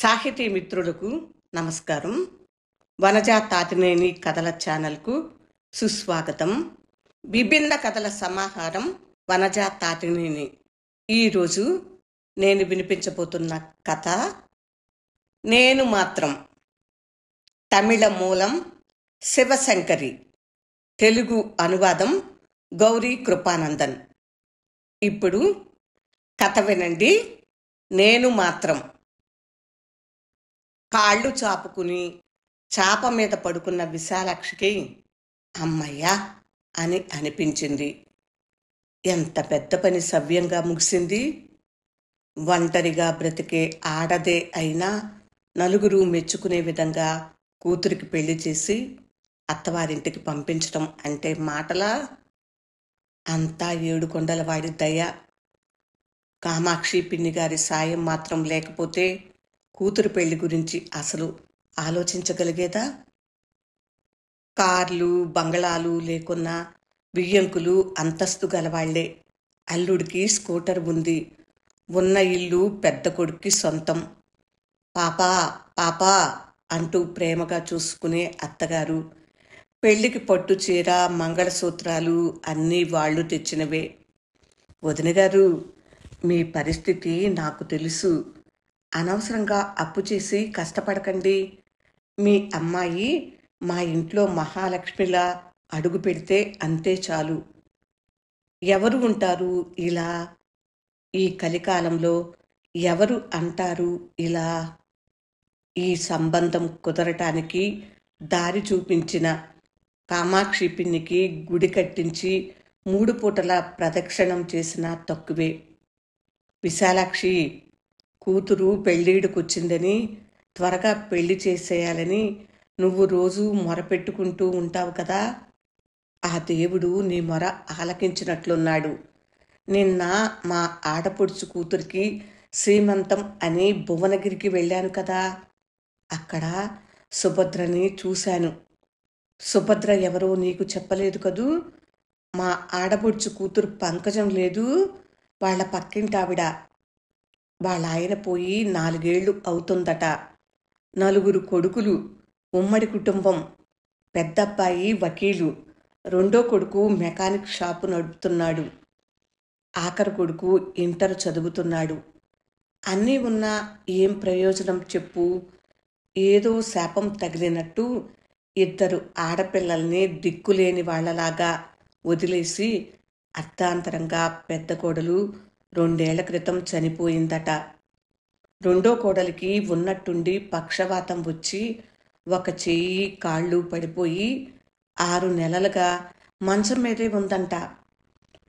సాహితీ మిత్రులకు నమస్కారం వనజా తాతినేని కథల ఛానల్కు సుస్వాగతం విభిన్న కథల సమాహారం వనజా తాతినేని ఈరోజు నేను వినిపించబోతున్న కథ నేను మాత్రం తమిళ మూలం శివశంకరి తెలుగు అనువాదం గౌరీ కృపానందన్ ఇప్పుడు కథ వినండి నేను మాత్రం కాళ్ళు చాపుకుని చాప మీద పడుకున్న విశాలాక్షికి అమ్మయ్యా అని అనిపించింది ఎంత పెద్ద పని సవ్యంగా ముగిసింది ఒంటరిగా బ్రతికే ఆడదే అయినా నలుగురు మెచ్చుకునే విధంగా కూతురికి పెళ్లి చేసి అత్తవారింటికి పంపించడం అంటే మాటలా అంతా ఏడుకొండల వాడి దయ కామాక్షి పిన్ని గారి సాయం మాత్రం లేకపోతే కూతురు పెళ్లి గురించి అసలు ఆలోచించగలిగేదా కార్లు బంగళాలు లేకున్నా బియ్యంకులు అంతస్తు గలవాళ్లే అల్లుడికి స్కూటర్ ఉంది ఉన్న ఇల్లు పెద్ద కొడుక్కి సొంతం పాపా పాపా అంటూ ప్రేమగా చూసుకునే అత్తగారు పెళ్లికి పట్టు చీర మంగళసూత్రాలు అన్నీ వాళ్ళు తెచ్చినవే వదినగారు మీ పరిస్థితి నాకు తెలుసు అనవసరంగా అప్పు చేసి కష్టపడకండి మీ అమ్మాయి మా ఇంట్లో మహాలక్ష్మిలా అడుగు పెడితే అంతే చాలు ఎవరు ఉంటారు ఇలా ఈ కలికాలంలో ఎవరు అంటారు ఇలా ఈ సంబంధం కుదరటానికి దారి చూపించిన కామాక్షి పిన్నికి గుడి కట్టించి మూడు పూటల ప్రదక్షిణం చేసిన తక్కువే విశాలాక్షి కూతురు పెళ్ళీడుకొచ్చిందని త్వరగా పెళ్లి చేసేయాలని నువ్వు రోజు మొరపెట్టుకుంటూ ఉంటావు కదా ఆ దేవుడు నీ మొర ఆలకించినట్లున్నాడు నిన్న మా ఆడపొడుచు కూతురికి శ్రీమంతం అని భువనగిరికి వెళ్ళాను కదా అక్కడ సుభద్రని చూశాను సుభద్ర ఎవరో నీకు చెప్పలేదు కదూ మా ఆడపొడుచు కూతురు పంకజం లేదు వాళ్ళ పక్కింటావిడ వాళ్ళ ఆయన పోయి నాలుగేళ్లు అవుతుందట నలుగురు కొడుకులు ఉమ్మడి కుటుంబం పెద్దబ్బాయి వకీలు రెండో కొడుకు మెకానిక్ షాపు నడుపుతున్నాడు ఆఖరి కొడుకు ఇంటర్ చదువుతున్నాడు అన్నీ ఉన్నా ఏం ప్రయోజనం చెప్పు ఏదో శాపం తగిలినట్టు ఇద్దరు ఆడపిల్లల్ని దిక్కులేని వాళ్లలాగా వదిలేసి అర్ధాంతరంగా పెద్ద కోడలు రెండేళ్ల క్రితం చనిపోయిందట రెండో కోడలికి ఉన్నట్టుండి పక్షవాతం వచ్చి ఒక చెయ్యి కాళ్ళు పడిపోయి ఆరు నెలలుగా మంచం మీదే ఉందంట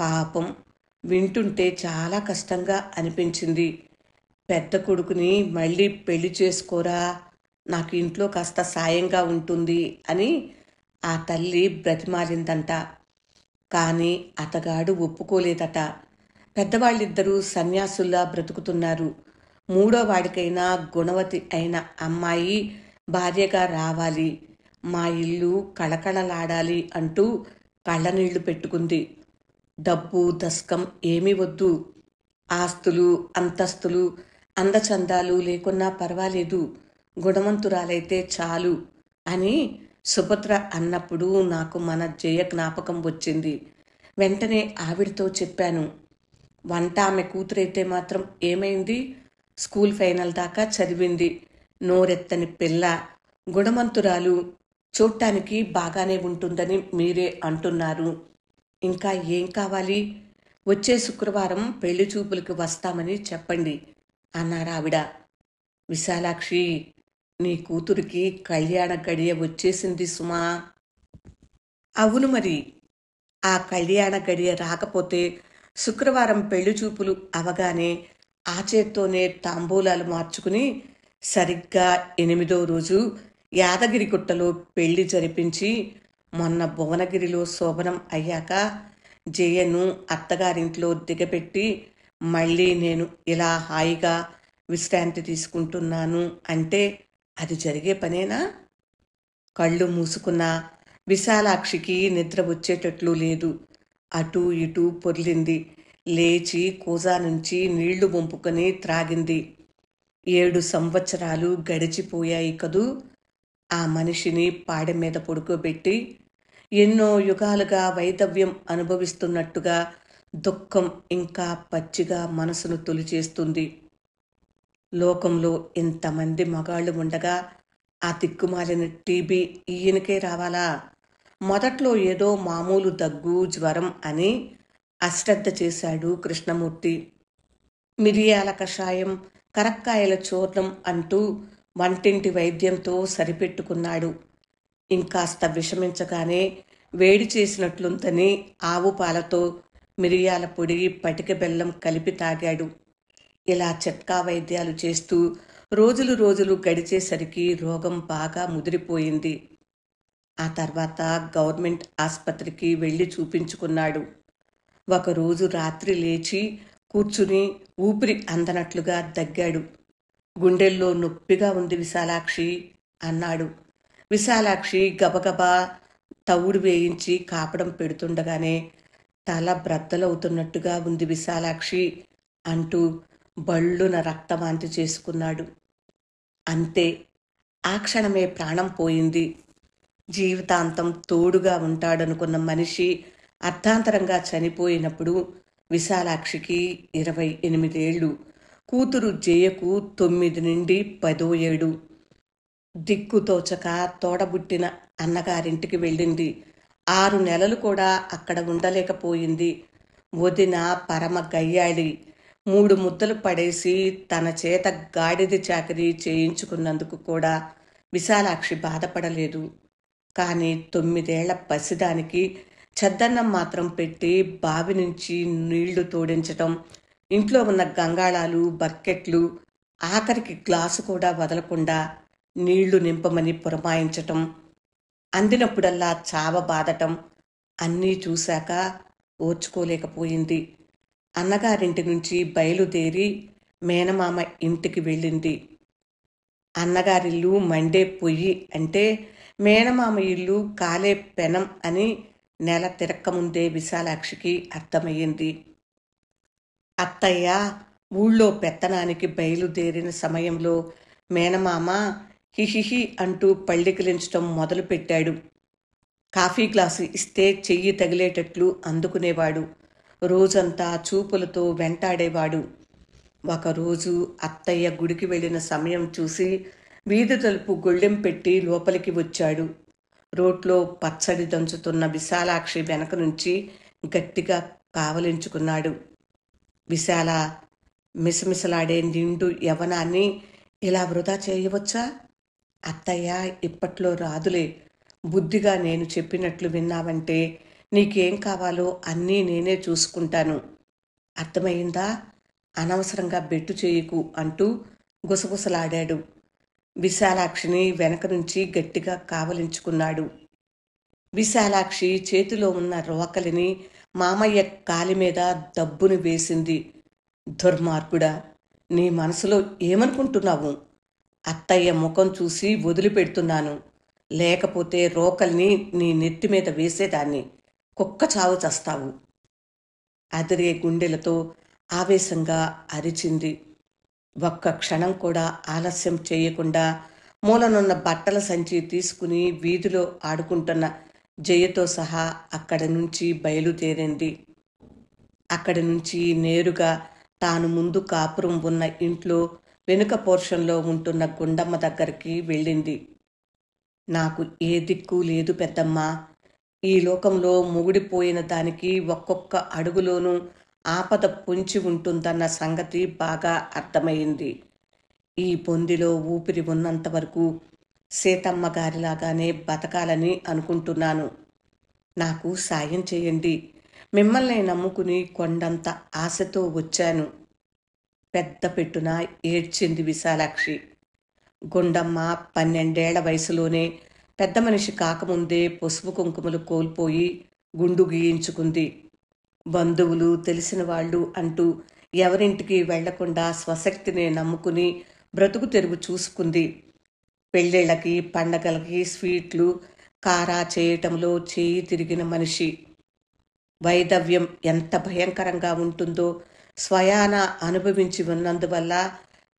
పాపం వింటుంటే చాలా కష్టంగా అనిపించింది పెద్ద కొడుకుని మళ్ళీ పెళ్లి చేసుకోరా నాకు ఇంట్లో కాస్త సాయంగా ఉంటుంది అని ఆ తల్లి బ్రతిమారిందంట కానీ అతగాడు ఒప్పుకోలేదట పెద్దవాళ్ళిద్దరూ సన్యాసుల్లా బ్రతుకుతున్నారు మూడో వాడికైనా గుణవతి అయిన అమ్మాయి భార్యగా రావాలి మా ఇల్లు కళకళలాడాలి అంటూ కళ్ళనీళ్లు పెట్టుకుంది డబ్బు దస్కం ఏమీ వద్దు ఆస్తులు అంతస్తులు అందచందాలు లేకున్నా పర్వాలేదు గుణవంతురాలైతే చాలు అని సుభద్ర అన్నప్పుడు నాకు మన జయ జ్ఞాపకం వచ్చింది వెంటనే ఆవిడతో చెప్పాను వంట ఆమె కూతురైతే మాత్రం ఏమైంది స్కూల్ ఫైనల్ దాకా చదివింది నోరెత్తని పిల్ల గుణమంతురాలు చూడటానికి బాగానే ఉంటుందని మీరే అంటున్నారు ఇంకా ఏం కావాలి వచ్చే శుక్రవారం పెళ్లి చూపులకు వస్తామని చెప్పండి అన్నారావిడ విశాలాక్షి నీ కూతురికి కళ్యాణ గడియ వచ్చేసింది సుమా అవును మరి ఆ కళ్యాణ గడియ రాకపోతే శుక్రవారం పెళ్లి చూపులు అవగానే ఆ చేత్తోనే తాంబూలాలు మార్చుకుని సరిగ్గా ఎనిమిదో రోజు యాదగిరిగుట్టలో పెళ్లి జరిపించి మొన్న భువనగిరిలో శోభనం అయ్యాక జయను అత్తగారింట్లో దిగపెట్టి మళ్ళీ నేను ఇలా హాయిగా విశ్రాంతి తీసుకుంటున్నాను అంటే అది జరిగే పనేనా కళ్ళు మూసుకున్న విశాలాక్షికి నిద్ర వచ్చేటట్లు లేదు అటూ ఇటూ పొర్లింది లేచి కూజా నుంచి నీళ్లు వంపుకొని త్రాగింది ఏడు సంవత్సరాలు గడిచిపోయాయి కదూ ఆ మనిషిని పాడె మీద పడుకోబెట్టి ఎన్నో యుగాలుగా వైదవ్యం అనుభవిస్తున్నట్టుగా దుఃఖం ఇంకా పచ్చిగా మనసును తొలిచేస్తుంది లోకంలో ఇంతమంది మగాళ్ళు ఉండగా ఆ తిక్కుమాలిన టీబీ ఈయనకే రావాలా మొదట్లో ఏదో మామూలు దగ్గు జ్వరం అని అశ్రద్ధ చేశాడు కృష్ణమూర్తి మిరియాల కషాయం కరక్కాయల చూర్ణం అంటూ వంటింటి వైద్యంతో సరిపెట్టుకున్నాడు ఇంకాస్త విషమించగానే వేడి చేసినట్లుందని ఆవు పాలతో మిరియాల పొడి పటిక బెల్లం కలిపి తాగాడు ఇలా చెట్కా వైద్యాలు చేస్తూ రోజులు రోజులు గడిచేసరికి రోగం బాగా ముదిరిపోయింది ఆ తర్వాత గవర్నమెంట్ ఆసుపత్రికి వెళ్ళి చూపించుకున్నాడు ఒకరోజు రాత్రి లేచి కూర్చుని ఊపిరి అందనట్లుగా దగ్గాడు గుండెల్లో నొప్పిగా ఉంది విశాలాక్షి అన్నాడు విశాలాక్షి గబగబా తవుడు వేయించి కాపడం పెడుతుండగానే తల బ్రద్దలవుతున్నట్టుగా ఉంది విశాలాక్షి అంటూ బళ్ళున రక్తవాంతి చేసుకున్నాడు అంతే ఆ క్షణమే ప్రాణం పోయింది జీవితాంతం తోడుగా ఉంటాడనుకున్న మనిషి అర్థాంతరంగా చనిపోయినప్పుడు విశాలాక్షికి ఇరవై ఎనిమిదేళ్ళు కూతురు జయకు తొమ్మిది నుండి పదో ఏడు దిక్కుతోచక తోడబుట్టిన అన్నగారింటికి వెళ్ళింది ఆరు నెలలు కూడా అక్కడ ఉండలేకపోయింది వదిన పరమ గయ్యాళి మూడు ముద్దలు పడేసి తన చేత గాడిద చాకరీ చేయించుకున్నందుకు కూడా విశాలాక్షి బాధపడలేదు కానీ తొమ్మిదేళ్ల పసిదానికి చెద్దన్నం మాత్రం పెట్టి బావి నుంచి నీళ్లు తోడించటం ఇంట్లో ఉన్న గంగాళాలు బకెట్లు ఆఖరికి గ్లాసు కూడా వదలకుండా నీళ్లు నింపమని పురమాయించటం అందినప్పుడల్లా చావ బాధటం అన్నీ చూశాక ఓర్చుకోలేకపోయింది అన్నగారింటి నుంచి బయలుదేరి మేనమామ ఇంటికి వెళ్ళింది అన్నగారిల్లు మండే పొయ్యి అంటే మేనమామ ఇల్లు కాలే పెనం అని నెల తిరక్కముందే విశాలాక్షికి అర్థమయ్యింది అత్తయ్య ఊళ్ళో పెత్తనానికి బయలుదేరిన సమయంలో మేనమామ హిహిహి అంటూ పళ్ళికిలించడం మొదలుపెట్టాడు కాఫీ గ్లాసు ఇస్తే చెయ్యి తగిలేటట్లు అందుకునేవాడు రోజంతా చూపులతో వెంటాడేవాడు ఒకరోజు అత్తయ్య గుడికి వెళ్ళిన సమయం చూసి వీధి తలుపు గొళ్ళెం పెట్టి లోపలికి వచ్చాడు రోడ్లో పచ్చడి దంచుతున్న విశాలాక్షి వెనక నుంచి గట్టిగా కావలించుకున్నాడు విశాల మిసమిసలాడే నిండు యవనాన్ని ఇలా వృధా చేయవచ్చా అత్తయ్య ఇప్పట్లో రాదులే బుద్ధిగా నేను చెప్పినట్లు విన్నావంటే నీకేం కావాలో అన్నీ నేనే చూసుకుంటాను అర్థమైందా అనవసరంగా బెట్టు చేయకు అంటూ గుసగుసలాడాడు విశాలాక్షిని వెనక నుంచి గట్టిగా కావలించుకున్నాడు విశాలాక్షి చేతిలో ఉన్న రోకలిని మామయ్య కాలి మీద దబ్బును వేసింది దుర్మార్గుడా నీ మనసులో ఏమనుకుంటున్నావు అత్తయ్య ముఖం చూసి వదిలిపెడుతున్నాను లేకపోతే రోకల్ని నీ నెత్తి మీద వేసేదాన్ని కుక్క చావు చస్తావు అదిరే గుండెలతో ఆవేశంగా అరిచింది ఒక్క క్షణం కూడా ఆలస్యం చేయకుండా మూలనున్న బట్టల సంచి తీసుకుని వీధిలో ఆడుకుంటున్న జయతో సహా అక్కడి నుంచి బయలుదేరింది అక్కడి నుంచి నేరుగా తాను ముందు కాపురం ఉన్న ఇంట్లో వెనుక పోర్షన్లో ఉంటున్న గుండమ్మ దగ్గరికి వెళ్ళింది నాకు ఏ దిక్కు లేదు పెద్దమ్మ ఈ లోకంలో ముగిడిపోయిన దానికి ఒక్కొక్క అడుగులోనూ ఆపద పొంచి ఉంటుందన్న సంగతి బాగా అర్థమైంది ఈ పొందిలో ఊపిరి ఉన్నంత వరకు సీతమ్మ గారిలాగానే బతకాలని అనుకుంటున్నాను నాకు సాయం చేయండి మిమ్మల్ని నమ్ముకుని కొండంత ఆశతో వచ్చాను పెద్ద పెట్టున ఏడ్చింది విశాలాక్షి గుండమ్మ పన్నెండేళ్ల వయసులోనే పెద్ద మనిషి కాకముందే పసుపు కుంకుమలు కోల్పోయి గుండు గీయించుకుంది బంధువులు తెలిసిన వాళ్ళు అంటూ ఎవరింటికి వెళ్లకుండా స్వశక్తిని నమ్ముకుని బ్రతుకు తెరుగు చూసుకుంది పెళ్ళిళ్ళకి పండగలకి స్వీట్లు కారా చేయటంలో చేయి తిరిగిన మనిషి వైదవ్యం ఎంత భయంకరంగా ఉంటుందో స్వయాన అనుభవించి ఉన్నందువల్ల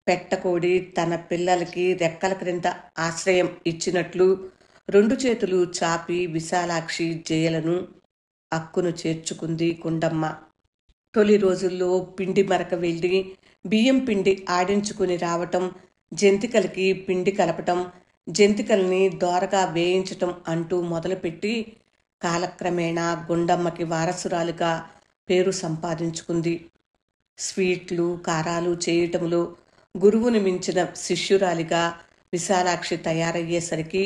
పెట్టకోడి తన పిల్లలకి రెక్కల క్రింద ఆశ్రయం ఇచ్చినట్లు రెండు చేతులు చాపి విశాలాక్షి జయలను అక్కును చేర్చుకుంది గుండమ్మ తొలి రోజుల్లో పిండి మరక వెళ్ళి బియ్యం పిండి ఆడించుకుని రావటం జంతికలకి పిండి కలపటం జంతికల్ని దోరగా వేయించటం అంటూ మొదలుపెట్టి కాలక్రమేణా గుండమ్మకి వారసురాలుగా పేరు సంపాదించుకుంది స్వీట్లు కారాలు చేయటంలో గురువుని మించిన శిష్యురాలిగా విశాలాక్షి తయారయ్యేసరికి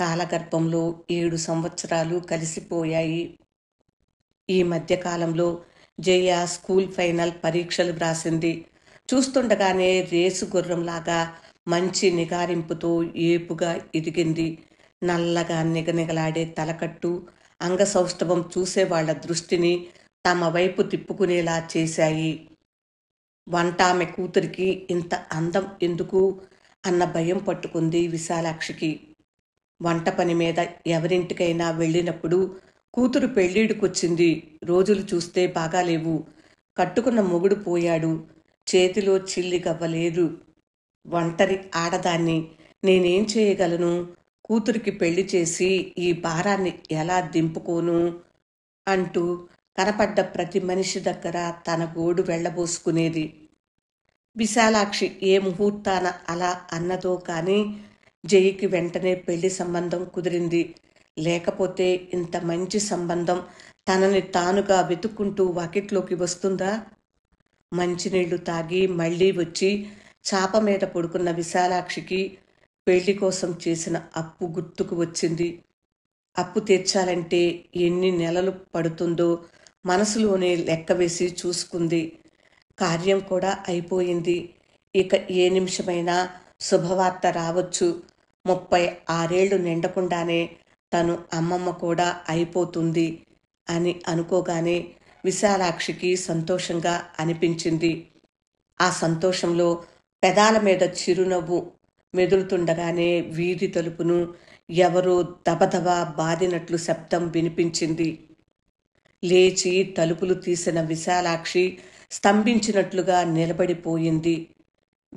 కాలగర్భంలో ఏడు సంవత్సరాలు కలిసిపోయాయి ఈ మధ్యకాలంలో జయ స్కూల్ ఫైనల్ పరీక్షలు వ్రాసింది చూస్తుండగానే రేసు గుర్రంలాగా మంచి నిగారింపుతో ఏపుగా ఎదిగింది నల్లగా నిగనిగలాడే తలకట్టు అంగసౌష్ఠవం చూసేవాళ్ల దృష్టిని తమ వైపు తిప్పుకునేలా చేశాయి వంట ఆమె కూతురికి ఇంత అందం ఎందుకు అన్న భయం పట్టుకుంది విశాలాక్షికి వంట పని మీద ఎవరింటికైనా వెళ్ళినప్పుడు కూతురు పెళ్ళిడుకొచ్చింది రోజులు చూస్తే బాగాలేవు కట్టుకున్న మొగుడు పోయాడు చేతిలో చిల్లి గవ్వలేదు ఒంటరి ఆడదాన్ని నేనేం చేయగలను కూతురికి పెళ్లి చేసి ఈ భారాన్ని ఎలా దింపుకోను అంటూ కనపడ్డ ప్రతి మనిషి దగ్గర తన గోడు వెళ్ళబోసుకునేది విశాలాక్షి ఏ ముహూర్తాన అలా అన్నదో కానీ జయికి వెంటనే పెళ్లి సంబంధం కుదిరింది లేకపోతే ఇంత మంచి సంబంధం తనని తానుగా వెతుక్కుంటూ వాకిట్లోకి వస్తుందా మంచినీళ్లు తాగి మళ్ళీ వచ్చి చాప మీద పడుకున్న విశాలాక్షికి పెళ్లి కోసం చేసిన అప్పు గుర్తుకు వచ్చింది అప్పు తీర్చాలంటే ఎన్ని నెలలు పడుతుందో మనసులోనే లెక్క వేసి చూసుకుంది కార్యం కూడా అయిపోయింది ఇక ఏ నిమిషమైనా శుభవార్త రావచ్చు ముప్పై ఆరేళ్లు నిండకుండానే తను అమ్మమ్మ కూడా అయిపోతుంది అని అనుకోగానే విశాలాక్షికి సంతోషంగా అనిపించింది ఆ సంతోషంలో పెదాల మీద చిరునవ్వు మెదులుతుండగానే వీధి తలుపును ఎవరో దబదబ బాదినట్లు శబ్దం వినిపించింది లేచి తలుపులు తీసిన విశాలాక్షి స్తంభించినట్లుగా నిలబడిపోయింది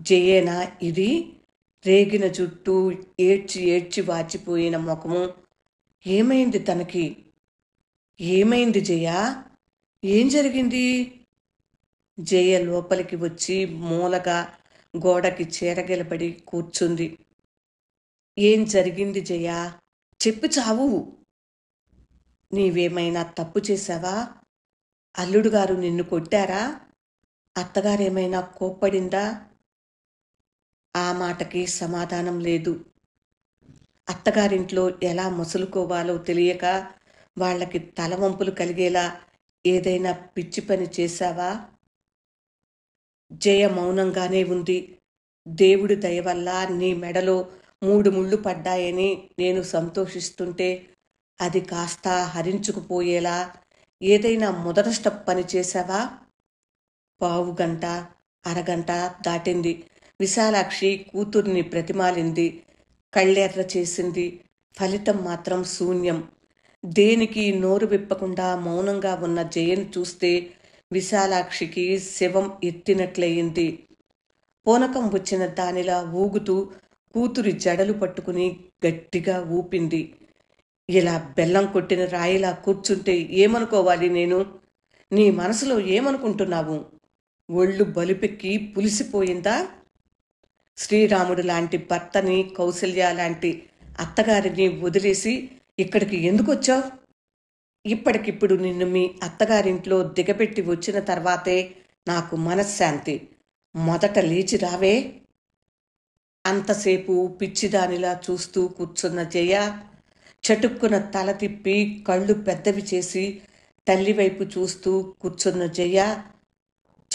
జయేనా ఇది రేగిన జుట్టు ఏడ్చి ఏడ్చి వాచిపోయిన ముఖము ఏమైంది తనకి ఏమైంది జయ ఏం జరిగింది జయ లోపలికి వచ్చి మూలగా గోడకి చేరగిలబడి కూర్చుంది ఏం జరిగింది జయ చెప్పు చావు నీవేమైనా తప్పు చేశావా అల్లుడు గారు నిన్ను కొట్టారా అత్తగారేమైనా కోప్పడిందా ఆ మాటకి సమాధానం లేదు అత్తగారింట్లో ఎలా ముసులుకోవాలో తెలియక వాళ్ళకి తలవంపులు కలిగేలా ఏదైనా పిచ్చి పని చేశావా జయ మౌనంగానే ఉంది దేవుడి దయ వల్ల నీ మెడలో మూడు ముళ్ళు పడ్డాయని నేను సంతోషిస్తుంటే అది కాస్త హరించుకుపోయేలా ఏదైనా మొదట పని చేశావా పావు గంట అరగంట దాటింది విశాలాక్షి కూతుర్ని ప్రతిమాలింది కళ్ళెర్ర చేసింది ఫలితం మాత్రం శూన్యం దేనికి నోరు విప్పకుండా మౌనంగా ఉన్న జయను చూస్తే విశాలాక్షికి శవం ఎత్తినట్లయింది పూనకం వచ్చిన దానిలా ఊగుతూ కూతురి జడలు పట్టుకుని గట్టిగా ఊపింది ఇలా బెల్లం కొట్టిన రాయిలా కూర్చుంటే ఏమనుకోవాలి నేను నీ మనసులో ఏమనుకుంటున్నావు ఒళ్ళు బలిపెక్కి పులిసిపోయిందా శ్రీరాముడు లాంటి భర్తని కౌశల్య లాంటి అత్తగారిని వదిలేసి ఇక్కడికి ఎందుకు వచ్చావు ఇప్పటికిప్పుడు నిన్ను మీ అత్తగారింట్లో దిగబెట్టి వచ్చిన తర్వాతే నాకు మనశ్శాంతి మొదట లేచి రావే అంతసేపు పిచ్చిదానిలా చూస్తూ కూర్చున్న జయ చటుక్కున తల తిప్పి కళ్ళు పెద్దవి చేసి తల్లివైపు చూస్తూ కూర్చున్న జయ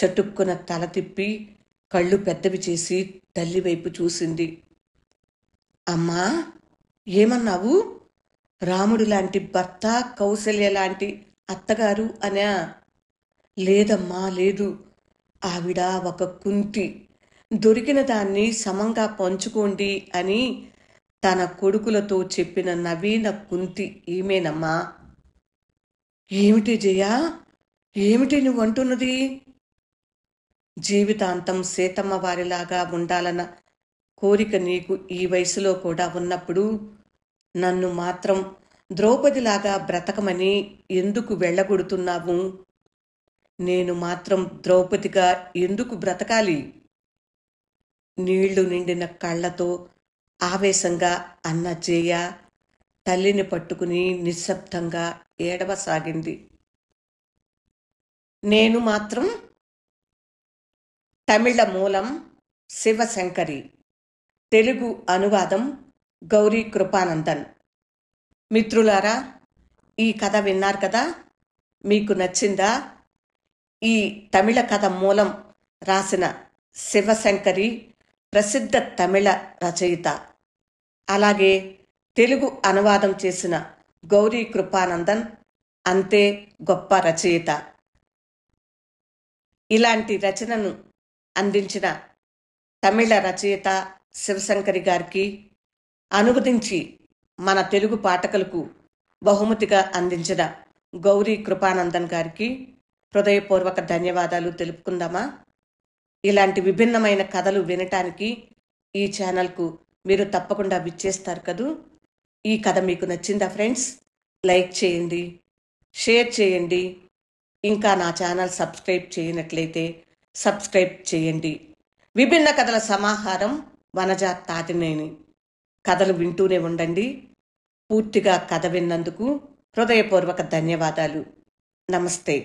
చటుక్కున తల తిప్పి కళ్ళు పెద్దవి చేసి తల్లివైపు చూసింది అమ్మా ఏమన్నావు రాముడు లాంటి భర్త కౌశల్య లాంటి అత్తగారు అనా లేదమ్మా లేదు ఆవిడ ఒక కుంతి దొరికిన దాన్ని సమంగా పంచుకోండి అని తన కొడుకులతో చెప్పిన నవీన కుంతి ఈమెనమ్మా ఏమిటి జయా ఏమిటి నువ్వు అంటున్నది జీవితాంతం సీతమ్మ వారిలాగా ఉండాలన్న కోరిక నీకు ఈ వయసులో కూడా ఉన్నప్పుడు నన్ను మాత్రం ద్రౌపదిలాగా బ్రతకమని ఎందుకు వెళ్ళగొడుతున్నావు నేను మాత్రం ద్రౌపదిగా ఎందుకు బ్రతకాలి నీళ్లు నిండిన కళ్ళతో ఆవేశంగా అన్న చేయ తల్లిని పట్టుకుని నిశ్శబ్దంగా ఏడవసాగింది నేను మాత్రం తమిళ మూలం శివశంకరి తెలుగు అనువాదం గౌరీ కృపానందన్ మిత్రులారా ఈ కథ విన్నారు కదా మీకు నచ్చిందా ఈ తమిళ కథ మూలం రాసిన శివశంకరి ప్రసిద్ధ తమిళ రచయిత అలాగే తెలుగు అనువాదం చేసిన గౌరీ కృపానందన్ అంతే గొప్ప రచయిత ఇలాంటి రచనను అందించిన తమిళ రచయిత శివశంకరి గారికి అనువదించి మన తెలుగు పాఠకులకు బహుమతిగా అందించిన గౌరీ కృపానందన్ గారికి హృదయపూర్వక ధన్యవాదాలు తెలుపుకుందామా ఇలాంటి విభిన్నమైన కథలు వినటానికి ఈ ఛానల్కు మీరు తప్పకుండా విచ్చేస్తారు కదూ ఈ కథ మీకు నచ్చిందా ఫ్రెండ్స్ లైక్ చేయండి షేర్ చేయండి ఇంకా నా ఛానల్ సబ్స్క్రైబ్ చేయనట్లయితే సబ్స్క్రైబ్ చేయండి విభిన్న కథల సమాహారం వనజ తాతినేని కథలు వింటూనే ఉండండి పూర్తిగా కథ విన్నందుకు హృదయపూర్వక ధన్యవాదాలు నమస్తే